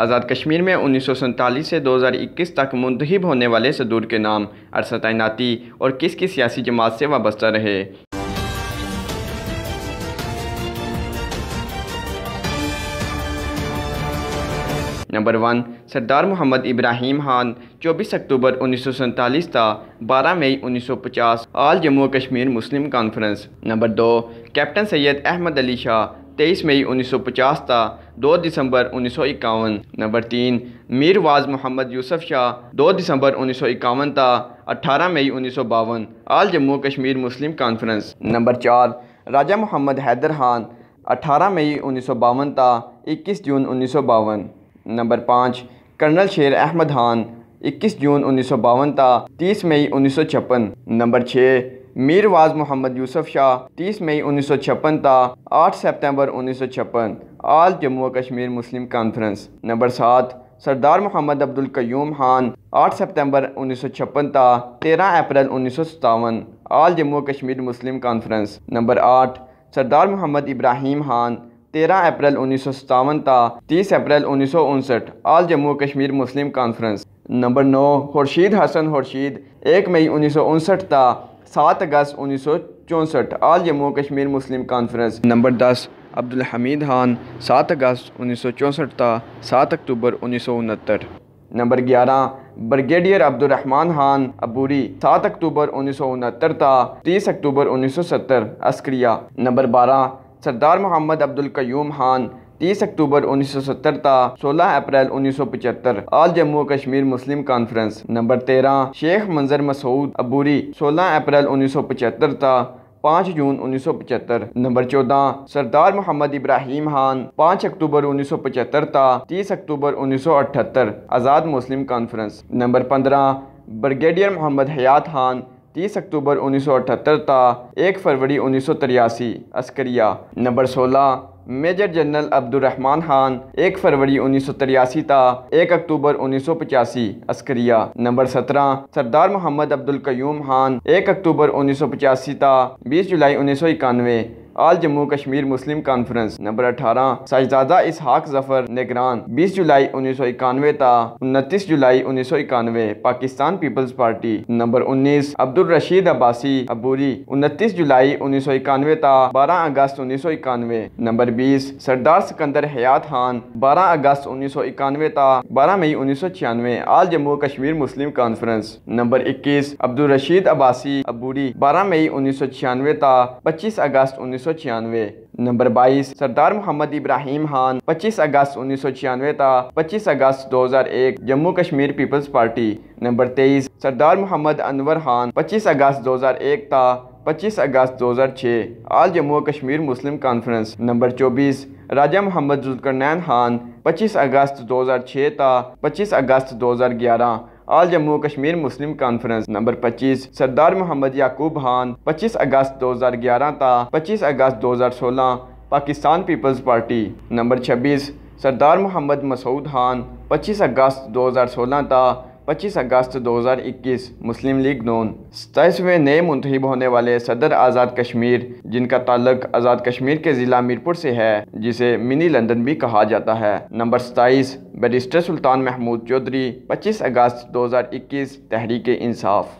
आज़ाद कश्मीर में उन्नीस से 2021 तक मुंतब होने वाले सदूर के नाम अरसा तैनाती और किस किस सियासी जमात से वाबस्ता रहे नंबर वन सरदार मोहम्मद इब्राहिम खान 24 अक्टूबर उन्नीस सौ था बारह मई 1950 All Jammu Kashmir Muslim Conference number दो कैप्टन सैयद अहमद अली शाह तेईस मई 1950 था दो दिसंबर उन्नीस सौ इक्यावन नंबर तीन मीरवाज मोहम्मद यूसुफ शाह दो दिसंबर उन्नीस सौ इक्यावन था अट्ठारह मई उन्नीस सौ बावन All Jammu Kashmir Muslim Conference number चार राजा मोहम्मद हैदर खान अट्ठारह मई उन्नीस सौ बावन था इक्कीस जून उन्नीस सौ बावन नंबर पाँच कर्नल शेर अहमद खान इक्कीस जून उन्नीस सौ बावन था तीस मई उन्नीस सौ छप्पन नंबर छः मीरवाज मोहम्मद यूसुफ शाह तीस मई उन्नीस सौ छप्पन आठ सितंबर उन्नीस सौ छप्पन All Jammu Kashmir Muslim Conference number सात सरदार मोहम्मद अब्दुल क्यूम खान 8 सितंबर 1956 ता 13 अप्रैल उन्नीस All Jammu Kashmir Muslim Conference number आठ सरदार मोहम्मद इब्राहिम खान 13 अप्रैल उन्नीस ता 30 अप्रैल उन्नीस All Jammu Kashmir Muslim Conference number नौ खुर्शीद हसन खुर्शीद एक मई उन्नीस था सात अगस्त उन्नीस सौ चौंसठ All Jammu Kashmir Muslim Conference number दस अब्दुल हमीद खान सात अगस्त उन्नीस सौ चौंसठ था सात अक्टूबर उन्नीस सौ उनहत्तर नंबर ग्यारह ब्रिगेडियर अब्दुलरहमान खान अबूरी सात अक्टूबर उन्नीस सौ उनहत्तर था तीस अक्टूबर उन्नीस सौ सत्तर अस्क्रिया नंबर बारह सरदार मोहम्मद अब्दुल कयूम खान तीस अक्टूबर 1970 ता 16 अप्रैल 1975 All Jammu Kashmir Muslim Conference number तेरह शेख मंजर मसूद अबूरी सोलह अप्रैल उन्नीस 1975 ता पाँच जून उन्नीस सौ पचहत्तर नंबर चौदह सरदार मोहम्मद इब्राहिम खान पाँच अक्टूबर उन्नीस सौ पचहत्तर था तीस अक्टूबर उन्नीस सौ अठहत्तर आज़ाद मुस्लिम कॉन्फ्रेंस नंबर पंद्रह ब्रिगेडियर मोहम्मद हयात खान तीस अक्टूबर उन्नीस सौ अठहत्तर था एक फरवरी उन्नीस सौ तिरासी अस्करिया नंबर सोलह मेजर जनरल अब्दुलरहमान खान एक फरवरी उन्नीस सौ तिरासी था एक अक्टूबर उन्नीस सौ पचासी अस्करिया नंबर सत्रह सरदार मोहम्मद अब्दुल कयूम खान एक अक्टूबर उन्नीस सौ पचासी था बीस जुलाई उन्नीस सौ इक्यानवे All Jammu Kashmir Muslim Conference number अठारह साइजादा इसहाक जफर निगरान बीस जुलाई उन्नीस सौ इक्यानवे ता उनतीस जुलाई उन्नीस सौ इक्यानवे पाकिस्तान पीपल्स पार्टी नंबर उन्नीस अब्दुल रशीद अब्बासी अबूरी उनतीस जुलाई उन्नीस सौ इक्यानवे ता बारह अगस्त उन्नीस सौ इक्यानवे नंबर बीस सरदार सिकंदर हयात खान बारह अगस्त उन्नीस सौ इक्यानवे ता बारह मई उन्नीस सौ छियानवे All Jammu Kashmir Muslim Conference number इक्कीस अब्दुल रशीद अब्बासी अबूरी बारह मई उन्नीस सौ छियानवे ता पच्चीस अगस्त उन्नीस नंबर 22 सरदार मोहम्मद इब्राहिम खान 25 अगस्त उन्नीस सौ छियानवे था पच्चीस अगस्त 2001 Jammu Kashmir People's Party number 23 Sardar Mohammad Anwar Khan 25 अगस्त 2001 हज़ार एक था पच्चीस अगस्त 2006 हज़ार छः All Jammu Kashmir Muslim Conference number 24 Raja Mohammad Zulqar Khan 25 अगस्त 2006 हज़ार छः था पच्चीस अगस्त 2011 All Jammu Kashmir Muslim Conference number 25 Sardar Mohammad याकूब खान 25 अगस्त 2011 था 25 अगस्त 2016 Pakistan People's Party number 26 Sardar Mohammad Masood Khan 25 अगस्त 2016 था 25 अगस्त 2021 मुस्लिम लीग नोन सताईसवें नए मुंतब होने वाले सदर आज़ाद कश्मीर जिनका ताल्लक आज़ाद कश्मीर के ज़िला मीरपुर से है जिसे मिनी लंदन भी कहा जाता है नंबर सताईस बैरिस्टर सुल्तान महमूद चौधरी पच्चीस अगस्त दो हज़ार इक्कीस तहरीक इंसाफ़